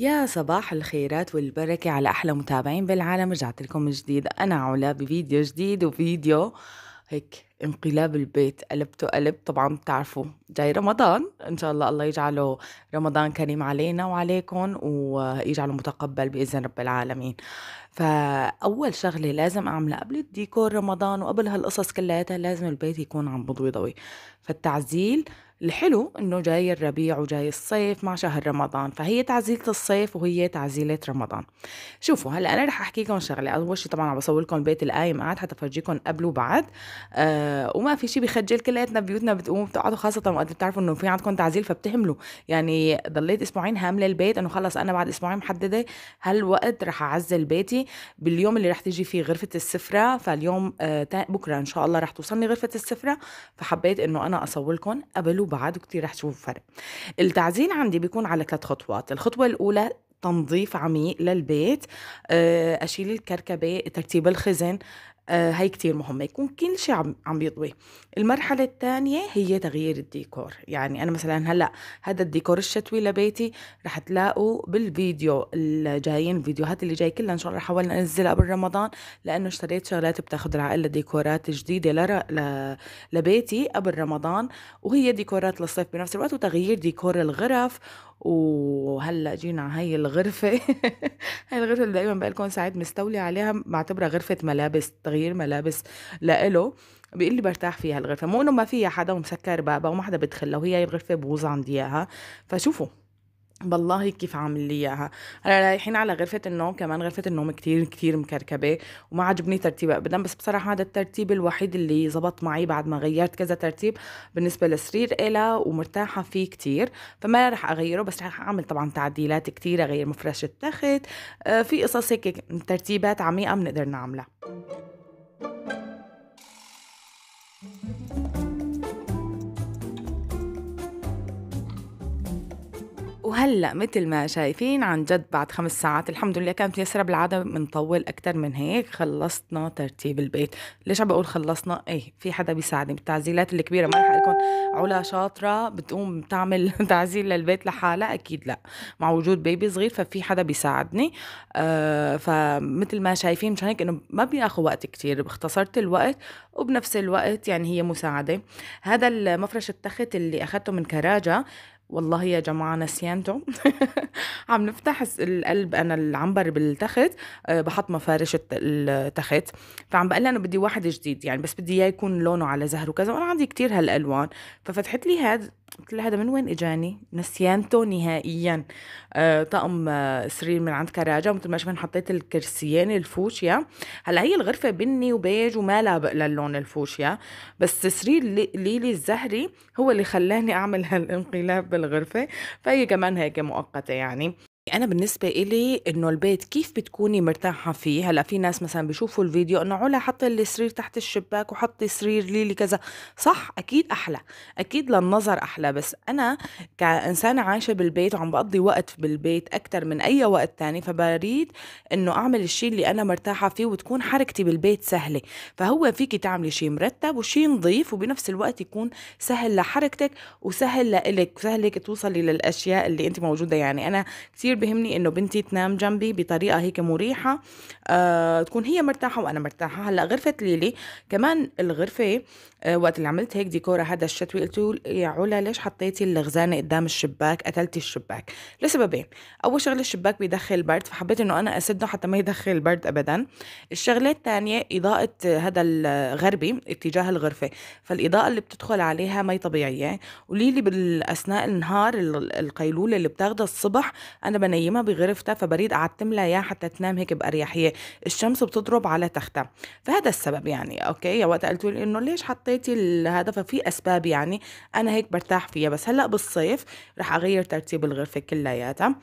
يا صباح الخيرات والبركة على أحلى متابعين بالعالم رجعت لكم من جديد أنا علا بفيديو جديد وفيديو هيك انقلاب البيت قلبته قلب طبعا بتعرفوا جاي رمضان إن شاء الله الله يجعله رمضان كريم علينا وعليكم ويجعله متقبل بإذن رب العالمين فأول شغلة لازم أعملها قبل الديكور رمضان وقبل هالقصص كلياتها لازم البيت يكون عم بضوي ضوي فالتعزيل الحلو انه جاي الربيع وجاي الصيف مع شهر رمضان فهي تعزيلة الصيف وهي تعزيلة رمضان شوفوا هلا انا رح احكي لكم شغله اول شيء طبعا عم بصور لكم البيت القايم قاعد حتى فرجيكم قبل وبعد آه وما في شيء بخجل كلياتنا بيوتنا بتقوم بتقعدوا خاصه وقت بتعرفوا انه في عندكم تعزيل فبتهملوا يعني ضليت اسبوعين هامله البيت انه خلص انا بعد اسبوعين محدده هالوقت رح اعزل بيتي باليوم اللي رح تيجي فيه غرفه السفره فاليوم آه بكره ان شاء الله رح توصلني غرفه السفره فحبيت انه انا اصور لكم قبل بعض وكتير رح تشوفوا فرق التعزين عندي بيكون على ثلاث خطوات الخطوة الأولى تنظيف عميق للبيت آه، اشيل الكركبه ترتيب الخزن آه هاي كتير مهمة يكون كل شيء عم, عم يضوي المرحلة الثانية هي تغيير الديكور يعني أنا مثلا هلأ هذا الديكور الشتوي لبيتي رح تلاقوا بالفيديو الجايين الفيديوهات اللي جاي كلها إن شاء الله رح أحاول أنزلها قبل رمضان لأنه اشتريت شغلات بتاخد العائلة ديكورات جديدة لر... ل... لبيتي قبل رمضان وهي ديكورات للصيف بنفس الوقت وتغيير ديكور الغرف وهلا جينا على هي الغرفة هاي الغرفة اللي دائما بقلكم سعيد مستولي عليها بعتبرها غرفة ملابس تغيير ملابس لإله بيقول لي برتاح فيها الغرفه مو انه ما فيها حدا ومسكر بابها وما حدا بيدخل وهي هي الغرفه بوز عندي اياها فشوفوا بالله كيف عامل لي اياها هلا رايحين على غرفه النوم كمان غرفه النوم كتير كتير مكركبه وما عجبني ترتيبها ابدا بس بصراحه هذا الترتيب الوحيد اللي زبط معي بعد ما غيرت كذا ترتيب بالنسبه للسرير إلها ومرتاحه فيه كتير فما رح اغيره بس رح اعمل طبعا تعديلات كتير اغير مفرش التخت آه، في قصص هيك ترتيبات عميقه بنقدر نعملها Thank you. وهلا مثل ما شايفين عن جد بعد خمس ساعات الحمد لله كانت يسرى بالعاده بنطول اكثر من هيك خلصنا ترتيب البيت ليش عم بقول خلصنا ايه في حدا بيساعدني بالتعزيلات الكبيره ما رح لكم علا شاطره بتقوم بتعمل تعزيل للبيت لحالها اكيد لا مع وجود بيبي صغير ففي حدا بيساعدني آه فمثل ما شايفين مشان هيك انه ما بياخذ وقت كثير اختصرت الوقت وبنفس الوقت يعني هي مساعده هذا المفرش التخت اللي اخذته من كراجه والله يا جماعة نسيانته عم نفتح القلب أنا العنبر بالتخت آه، بحط مفارش التخت فعم بقول أنا بدي واحد جديد يعني بس بدي إياه يكون لونه على زهره وكذا وأنا عندي كتير هالألوان ففتحت لي هاد قلت لها هذا من وين اجاني؟ نسيانته نهائيا آه، طقم آه، سرير من عند كراجة مثل ما شفنا حطيت الكرسيين الفوشيا هلا هي الغرفه بني وبيج وما لابق للون الفوشيا بس سرير ليلي الزهري هو اللي خلاني اعمل هالانقلاب الغرفة فهي كمان هيك مؤقتة يعني انا بالنسبه إلي انه البيت كيف بتكوني مرتاحه فيه هلا في ناس مثلا بيشوفوا الفيديو انه علا حطي السرير تحت الشباك وحطي سرير ليلي كذا صح اكيد احلى اكيد للنظر احلى بس انا كانسانه عايشه بالبيت وعم بقضي وقت بالبيت اكثر من اي وقت تاني فبريد انه اعمل الشيء اللي انا مرتاحه فيه وتكون حركتي بالبيت سهله فهو فيكي تعملي شيء مرتب وشيء نظيف وبنفس الوقت يكون سهل لحركتك وسهل لإلك وسهل لك توصلي للاشياء اللي انت موجوده يعني انا كثير بهمني انه بنتي تنام جنبي بطريقه هيك مريحه آه تكون هي مرتاحه وانا مرتاحه هلا غرفه ليلي كمان الغرفه آه وقت اللي عملت هيك ديكورها هذا الشتوي قلت يا علا ليش حطيتي الغزانه قدام الشباك قتلتي الشباك لسببين اول شغله الشباك بيدخل برد فحبيت انه انا اسده حتى ما يدخل برد ابدا الشغله الثانيه اضاءه آه، هذا الغربي اتجاه الغرفه فالاضاءه اللي بتدخل عليها ما طبيعيه وليلي بالاثناء النهار القيلوله اللي بتاخذها الصبح انا بنيمها بغرفتها فبريد قعدت ملاياه حتى تنام هيك بأريحية الشمس بتضرب على تختها فهذا السبب يعني أوكي يا وقت قلت لي إنه ليش حطيتي هذا ففي أسباب يعني أنا هيك برتاح فيها بس هلأ بالصيف رح أغير ترتيب الغرفة كلياتها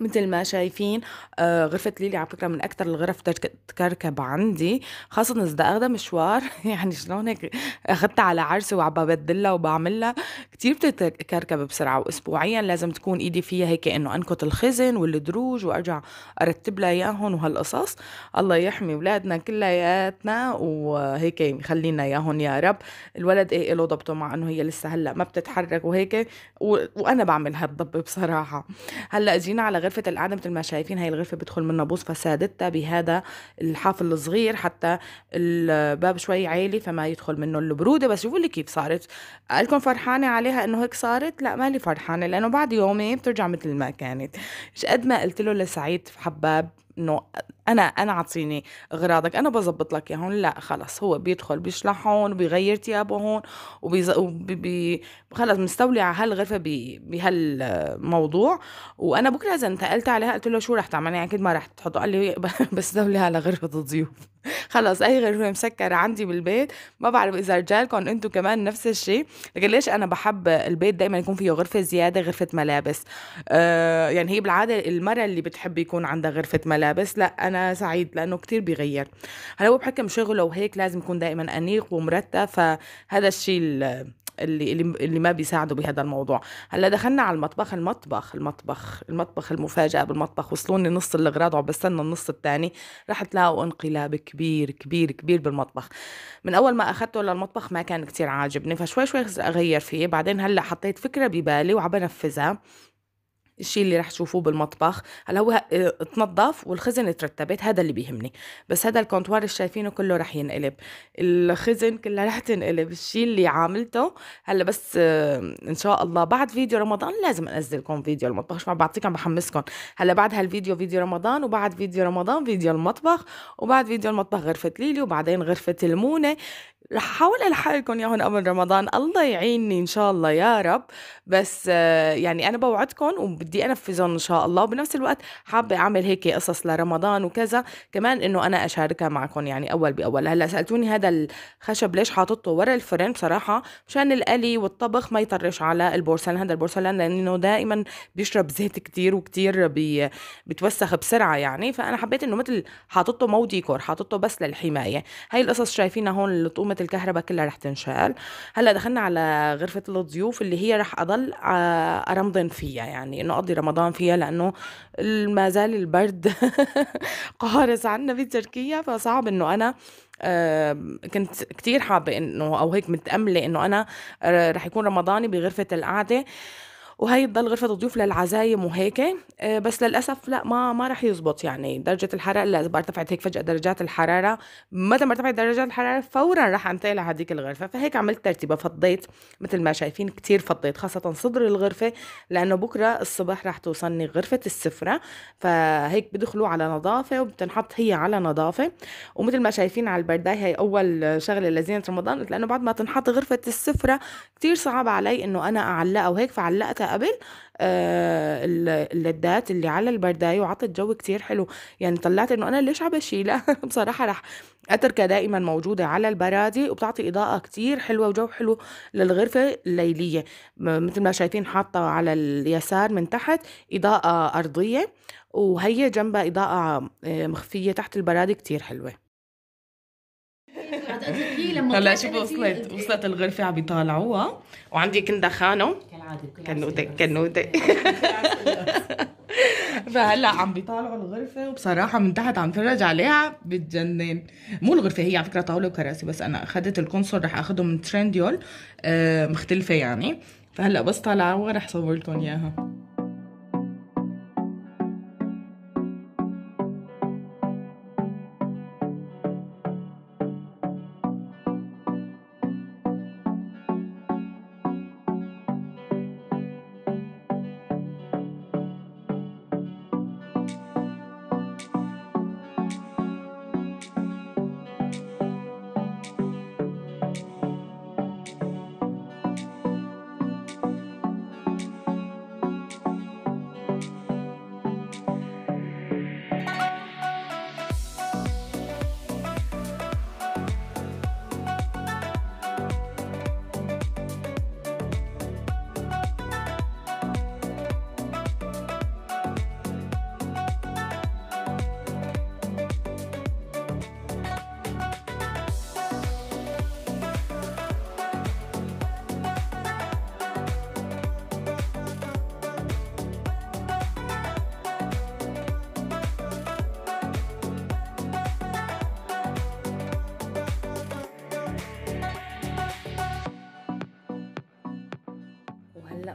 مثل ما شايفين آه، غرفة ليلي على فكرة من أكثر الغرف تكركب عندي خاصة إذا أخذها مشوار يعني شلون هيك أخذتها على عرسي وعم ببدلها وبعملها كتير بتتكركب بسرعة وأسبوعيا لازم تكون إيدي فيها هيك إنه أنكت الخزن والدروج وأرجع أرتب لها إياهم وهالقصص الله يحمي ولادنا كلياتنا وهيك يخلينا إياهم يا رب الولد إيه له ضبطه مع إنه هي لسه هلا ما بتتحرك وهيك و... وأنا بعمل هالضب بصراحة هلا جينا على غرفة غرفة القعدة مثل ما شايفين هاي الغرفة بدخل منها بوص فسادتها بهذا الحافل الصغير حتى الباب شوي عالي فما يدخل منه البرودة بس شوفوا لي كيف صارت قالكم فرحانة عليها انه هيك صارت لا مالي فرحانة لانه بعد يومين بترجع مثل ما كانت قد ما قلت له لسعيد حباب انه انا انا اعطيني اغراضك انا بظبط لك اياهم لا خلص هو بيدخل بيشلح هون وبيغير ثيابه هون وبيز... وبي... خلص مستولي على هالغرفه بهالموضوع وانا بكره اذا انتقلت عليها قلت له شو رح تعمل يعني اكيد ما رح تحطه قال لي بستولي على غرفه الضيوف خلص اي غرفه مسكره عندي بالبيت ما بعرف اذا رجالكم انتم كمان نفس الشيء لكن ليش انا بحب البيت دائما يكون فيه غرفه زياده غرفه ملابس آه يعني هي بالعاده المره اللي بتحب يكون عندها غرفه ملابس لا انا سعيد لانه كتير بيغير هلا هو بحكم شغله وهيك لازم يكون دائما انيق ومرتب فهذا الشيء اللي اللي ما بيساعده بهذا الموضوع هلا دخلنا على المطبخ المطبخ المطبخ المطبخ المفاجاه بالمطبخ وصلوني نص الاغراض وعم بستنى النص الثاني رح تلاقوا انقلاب كبير كبير كبير بالمطبخ من اول ما اخذته للمطبخ ما كان كتير عاجبني فشوي شوي اغير فيه بعدين هلا حطيت فكره ببالي وعم بنفذها الشيء اللي رح تشوفوه بالمطبخ هلا هو آه، تنظف والخزن ترتبت هذا اللي بيهمني بس هذا الكونتوار اللي شايفينه كله رح ينقلب الخزن كلها رح تنقلب الشيء اللي عاملته هلا بس آه، ان شاء الله بعد فيديو رمضان لازم انزلكم فيديو المطبخ شو ما بعطيكم عم بحمسكم هلا بعد هالفيديو فيديو رمضان وبعد فيديو رمضان فيديو المطبخ وبعد فيديو المطبخ غرفه ليلي وبعدين غرفه المونه رح احاول الحق لكم اياهم قبل رمضان الله يعيني ان شاء الله يا رب بس آه، يعني انا بوعدكم وب بدي انفذه ان شاء الله وبنفس الوقت حابه اعمل هيك قصص لرمضان وكذا كمان انه انا اشاركها معكم يعني اول باول هلا سالتوني هذا الخشب ليش حاططه ورا الفرن بصراحه مشان القلي والطبخ ما يطرش على البورسلان هذا البورسلان لانه دائما بيشرب زيت كتير وكتير بي بتوسخ بسرعه يعني فانا حبيت انه مثل حاططه مو ديكور حاططه بس للحمايه هاي القصص شايفينها هون لطومه الكهرباء كلها رح تنشال هلا دخلنا على غرفه الضيوف اللي هي رح اضل آه، ارمضن فيها يعني انه اقضي رمضان فيها لانه ما زال البرد قارس عنا تركيا فصعب انه انا كنت كتير حابة انه او هيك متأملة انه انا آه، رح يكون رمضاني بغرفة القعدة وهي تضل غرفة ضيوف للعزايم وهيك آه، بس للأسف لا ما ما رح يزبط يعني درجة الحرارة لا إذا ارتفعت هيك فجأة درجات الحرارة متى ما ارتفعت درجات الحرارة فورا رح انتقل على هذيك الغرفة فهيك عملت ترتيبة فضيت مثل ما شايفين كتير فضيت خاصة صدر الغرفة لأنه بكرة الصبح رح توصلني غرفة السفرة فهيك بدخلوا على نظافة وبتنحط هي على نظافة ومثل ما شايفين على البرداي هي أول شغلة لزينة رمضان لأنه بعد ما تنحط غرفة السفرة كتير صعب علي إنه أنا أعلقها وهيك فعلقتها قبل آه، اللدات اللي على البردايه وعطت جو كتير حلو يعني طلعت انه انا ليش عم بشيلها بصراحه رح اتركها دائما موجوده على البرادي وبتعطي اضاءه كتير حلوه وجو حلو للغرفه الليليه مثل ما شايفين حاطه على اليسار من تحت اضاءه ارضيه وهي جنبها اضاءه آه، مخفيه تحت البرادي كتير حلوه هلا شوفوا وصلت وصلت الغرفه عم يطالعوها وعندي كندخانه عادي كنوته كنوته فهلا عم بيطالعوا الغرفه وبصراحه من تحت عم اتفرج عليها بتجنن مو الغرفه هي على فكره طاوله وكراسي بس انا اخذت الكونسول رح أخذه من ترنديول آه، مختلفه يعني فهلا بس طالعه وراح صور لكم اياها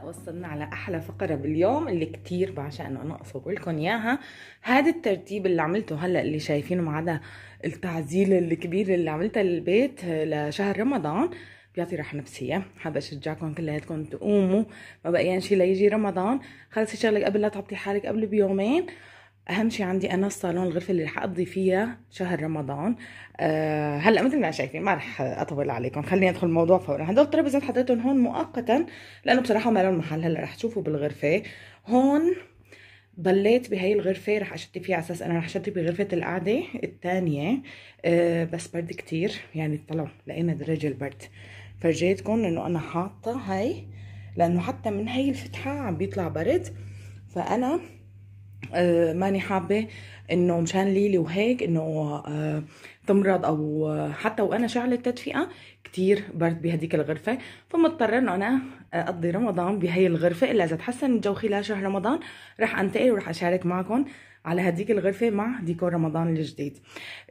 وصلنا على احلى فقره باليوم اللي كتير بعشق انه انا اصور لكم اياها هذا الترتيب اللي عملته هلا اللي شايفينه ما عدا التعزيل الكبير اللي عملته للبيت لشهر رمضان بيعطي راحه نفسيه حابه اشجعكم كلياتكم تقوموا ما بقيان يعني شي ليجي رمضان خلصي شغلك قبل لا تعطي حالك قبل بيومين اهم شيء عندي انا الصالون الغرفه اللي رح اقضي فيها شهر رمضان أه هلا مثل ما شايفين ما رح اطول عليكم خليني ادخل الموضوع فورا هدول الترابيزات حطيتهم هون مؤقتا لانه بصراحه ما لهم محل هلا رح تشوفوا بالغرفه هون ضليت بهي الغرفه رح اشتي فيها على اساس انا رح اشتي بغرفه القعده الثانيه أه بس برد كتير يعني طلعوا لقينا درجه البرد فرجيتكم انه انا حاطه هاي لانه حتى من هي الفتحه عم بيطلع برد فانا آه، ماني حابه انه مشان ليلي وهيك انه آه، تمرض او آه، حتى وانا شعلت تدفئه كتير برد بهديك الغرفه فمضطره انه انا اقضي رمضان بهي الغرفه الا اذا تحسن الجو خلال شهر رمضان رح انتقل ورح اشارك معكم على هديك الغرفة مع ديكور رمضان الجديد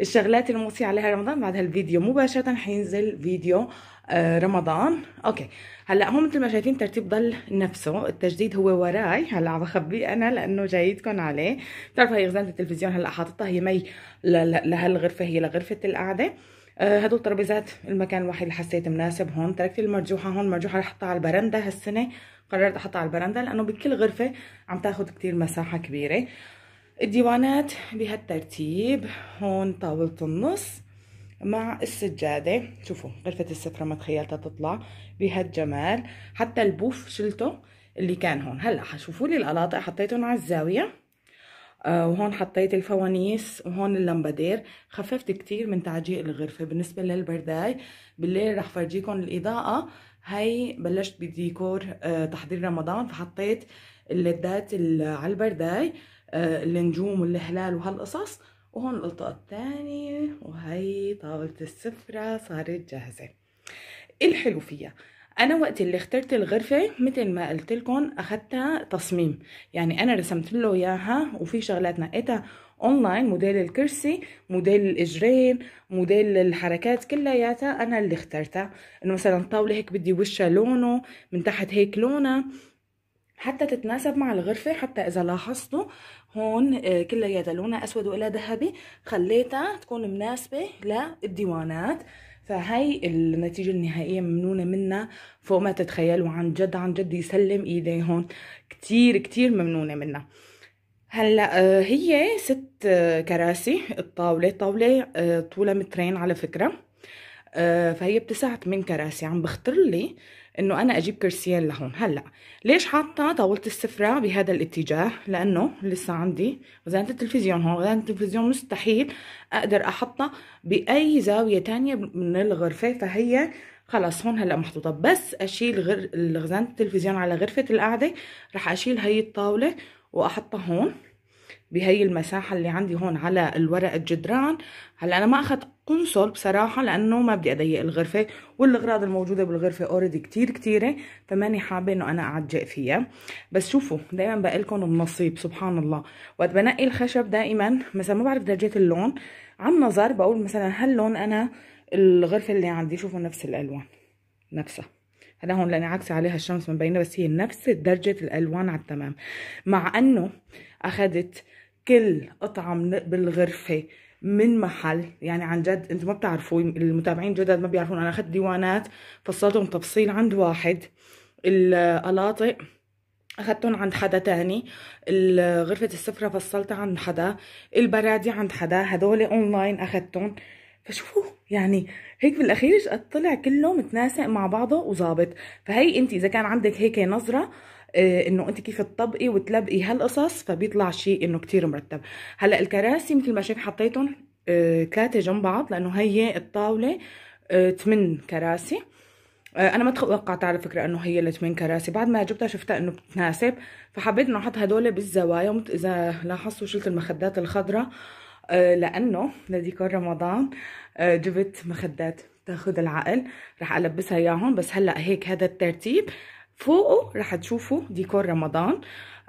الشغلات الموصي عليها رمضان بعد هالفيديو مباشرة حينزل فيديو آه، رمضان اوكي هلا هون مثل ما شايفين ترتيب ضل نفسه التجديد هو وراي هلا عم بخبيه انا لانه جايتكم عليه بتعرفوا هي خزانه التلفزيون هلا حاططها هي مي لهالغرفه هي لغرفه القعده آه، هدول ترابيزات المكان الوحيد اللي حسيت مناسب هون تركت المرجوحه هون المرجوحه رح احطها على البرندة هالسنه قررت احطها على البرندة لانه بكل غرفه عم تاخذ كتير مساحه كبيره الديوانات بهالترتيب هون طاوله النص مع السجادة شوفوا غرفة السفرة ما تخيلتها تطلع بهالجمال حتى البوف شلته اللي كان هون هلا حشوفوا لي القلاطع حطيتهم على الزاوية آه، وهون حطيت الفوانيس وهون اللمبادير خففت كتير من تعجيق الغرفة بالنسبة للبرداي بالليل رح فرجيكم الإضاءة هي بلشت بديكور آه، تحضير رمضان فحطيت اللدات على البرداي آه، النجوم والهلال وهالقصص وهون القطة الثانية وهي طاولة السفرة صارت جاهزة الحلو فيها انا وقت اللي اخترت الغرفه مثل ما قلت لكم اخذتها تصميم يعني انا رسمت له اياها وفي شغلات نقيتها اونلاين موديل الكرسي موديل الاجرين موديل الحركات كلياتها انا اللي اخترتها انه مثلا طاوله هيك بدي وشها لونه من تحت هيك لونها حتى تتناسب مع الغرفة حتى إذا لاحظتوا هون آه، كلياتها لونها أسود وإلها ذهبي خليتها تكون مناسبة للديوانات فهاي النتيجة النهائية ممنونة منا فوق ما تتخيلوا عن جد عن جد يسلم ايديهم كتير كتير ممنونة منا هلا آه، هي ست آه، كراسي الطاولة طاولة آه، طولها مترين على فكرة فهي بتسع من كراسي عم بختار لي انه انا اجيب كرسيين لهون هلا ليش حاطه طاوله السفره بهذا الاتجاه لانه لسه عندي وزانه التلفزيون هون وزانه التلفزيون مستحيل اقدر احطها باي زاويه تانية من الغرفه فهي خلص هون هلا محطوطه بس اشيل غر... الغزانه التلفزيون على غرفه القعده راح اشيل هي الطاوله واحطها هون بهي المساحة اللي عندي هون على الورق الجدران هلا أنا ما أخذت قنصل بصراحة لأنه ما بدي أضيق الغرفة والأغراض الموجودة بالغرفة أوريدي كتير كثيره فماني حابة إنه أنا أعجق فيها بس شوفوا دايما بقول لكم النصيب سبحان الله وقت بنقي الخشب دائما مثلا ما بعرف درجة اللون عن نظر بقول مثلا هاللون أنا الغرفة اللي عندي شوفوا نفس الألوان نفسها هلا هون لاني عكس عليها الشمس مبينه بس هي نفس درجه الالوان على التمام مع انه اخذت كل قطعة من بالغرفة من محل يعني عن جد انتم ما بتعرفوا المتابعين جدد ما بيعرفون انا اخذت ديوانات فصلتهم تفصيل عند واحد القلاطق اخذتهم عند حدا تاني غرفة السفرة فصلتها عند حدا البرادي عند حدا هدول اونلاين اخذتهم فشوفوا يعني هيك بالاخير طلع كله متناسق مع بعضه وظابط فهي انت اذا كان عندك هيك نظره آه، انه انت كيف تطبقي وتلبقي هالقصص فبيطلع شيء انه كتير مرتب هلا الكراسي مثل ما شايف حطيتهم ثلاثه آه، جنب بعض لانه هي الطاوله ثمان آه، كراسي انا ما توقعت على فكره انه هي الثمان كراسي بعد ما جبتها شفتها انه بتناسب فحبيت انه احط هدول بالزوايا اذا لاحظتوا شلت المخدات الخضراء لانه لديكور رمضان جبت مخدات تاخذ العقل رح البسها اياهم بس هلا هيك هذا الترتيب فوقه رح تشوفوا ديكور رمضان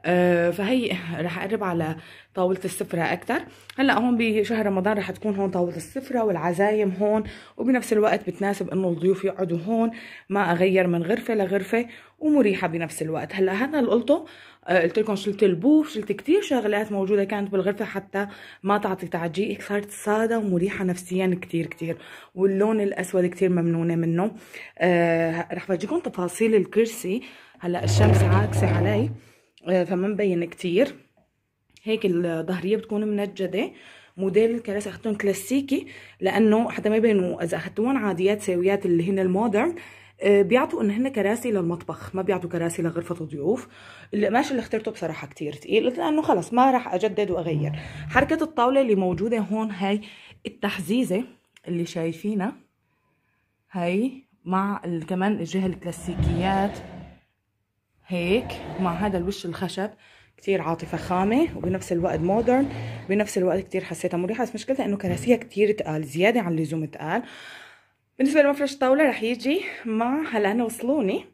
آه فهي رح اقرب على طاوله السفره اكثر هلا هون بشهر رمضان رح تكون هون طاوله السفره والعزايم هون وبنفس الوقت بتناسب انه الضيوف يقعدوا هون ما اغير من غرفه لغرفه ومريحه بنفس الوقت هلا هذا اللي قلته آه، قلت لكم شلت البوف شلت كثير شغلات موجوده كانت بالغرفه حتى ما تعطي تعجيق صارت ساده ومريحه نفسيا كثير كثير واللون الاسود كثير ممنونه منه آه رح بجيكم تفاصيل الكرسي هلا الشمس عاكسه علي آه فما مبين كثير هيك الظهريه بتكون منجده موديل الكراسي اخذتهم كلاسيكي لانه حتى ما يبينوا اذا اخذتوهم عاديات ساويات اللي هن المودرن آه، بيعطوا ان هن كراسي للمطبخ ما بيعطوا كراسي لغرفه الضيوف القماش اللي اخترته بصراحه كتير ثقيل قلت لانه خلص ما راح اجدد واغير حركه الطاوله اللي موجوده هون هاي التحزيزه اللي شايفينها هاي مع كمان الجهه الكلاسيكيات هيك مع هذا الوش الخشب كتير عاطفة فخامة وبنفس الوقت مودرن بنفس الوقت كتير حسيتها مريحة بس مشكلتها انه كراسيها كتير تقال زيادة عن اللزوم تقال بالنسبه لمفرش الطاوله راح يجي مع هلا انا وصلوني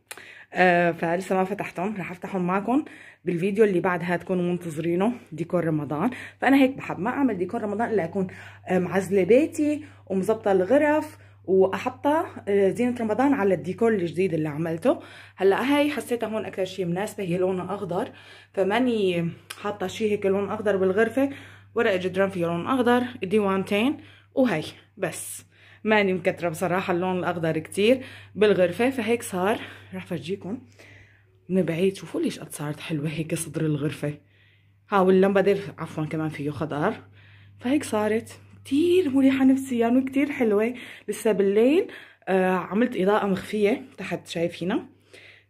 آه فلسه ما فتحتهم راح افتحهم معكم بالفيديو اللي بعدها تكونوا منتظرينه ديكور رمضان فانا هيك بحب ما اعمل ديكور رمضان الا اكون آه، معزله بيتي ومظبطه الغرف واحطها آه، زينه رمضان على الديكور الجديد اللي عملته هلا هاي حسيتها هون اكثر شيء مناسبه هي لونها اخضر فماني حاطه شيء هيك لون اخضر بالغرفه ورق الجدران فيه لون اخضر الديوانتين وهي بس ماني مكتره بصراحه اللون الاخضر كتير بالغرفه فهيك صار رح فرجيكم من بعيد شوفوا ليش قد صارت حلوه هيك صدر الغرفه ها واللمبة دي عفوا كمان فيه خضار فهيك صارت كتير مريحه نفسيا وكتير حلوه لسه بالليل آه عملت اضاءه مخفيه تحت شايفينها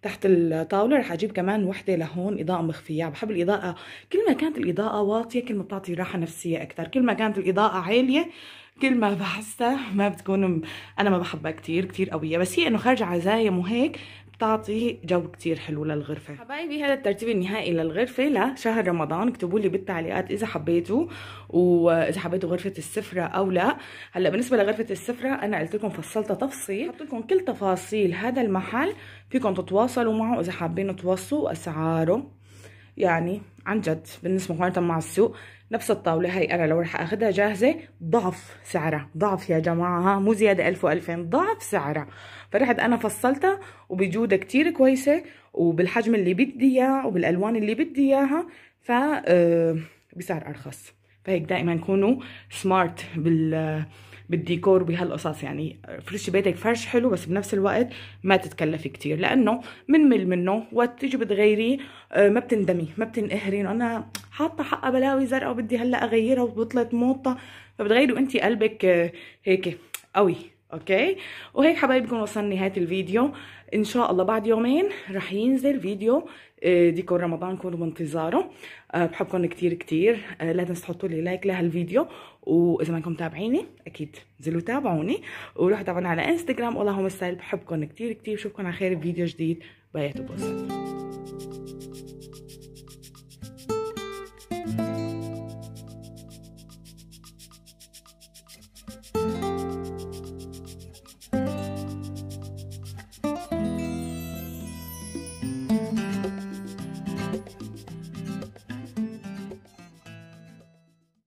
تحت الطاوله رح اجيب كمان وحده لهون اضاءه مخفيه بحب الاضاءه كل ما كانت الاضاءه واطيه كل ما بتعطي راحه نفسيه اكثر كل ما كانت الاضاءه عاليه كل ما بحسها ما بتكون م... انا ما بحبها كثير كثير قويه بس هي انه خارجه عزايم وهيك تعطي جو كتير حلو للغرفة حبايبي هذا الترتيب النهائي للغرفة لشهر رمضان اكتبوا لي بالتعليقات إذا حبيتوا وإذا حبيتوا غرفة السفرة أو لا هلا بالنسبة لغرفة السفرة أنا قلت لكم فصلتها تفصيل حط لكم كل تفاصيل هذا المحل فيكم تتواصلوا معه إذا حابين تواصلوا أسعاره يعني عن جد بالنسبة مقارنة مع السوق نفس الطاولة هاي أنا لو رح أخذها جاهزة ضعف سعرها ضعف يا جماعة ها مو زيادة ألف وألفين ضعف سعرها فرحت أنا فصلتها وبجودة كتير كويسة وبالحجم اللي بدي إياه وبالألوان اللي بدي إياها ف آه، بسعر أرخص فهيك دائما كونوا سمارت بال بالديكور بهالقصص يعني فرشي بيتك فرش حلو بس بنفس الوقت ما تتكلفي كتير لانه بنمل منه وقت تيجي بتغيريه آه، ما بتندمي ما بتنقهري انا حاطه حقها بلاوي زرقاء وبدي هلا اغيرها وبطلت موطه فبتغيري وانت قلبك آه، هيك قوي اوكي وهيك حبايبي بكون وصلنا نهايه الفيديو ان شاء الله بعد يومين رح ينزل فيديو آه، ديكور رمضان كونوا بانتظاره آه، بحبكم كتير كتير آه، لا تنسوا تحطوا لي لايك لهالفيديو واذا ما انكم متابعيني اكيد نزلوا تابعوني وروحوا تابعوني على انستغرام والله هم ستايل بحبكم كتير كتير بشوفكم على خير بفيديو جديد باي تو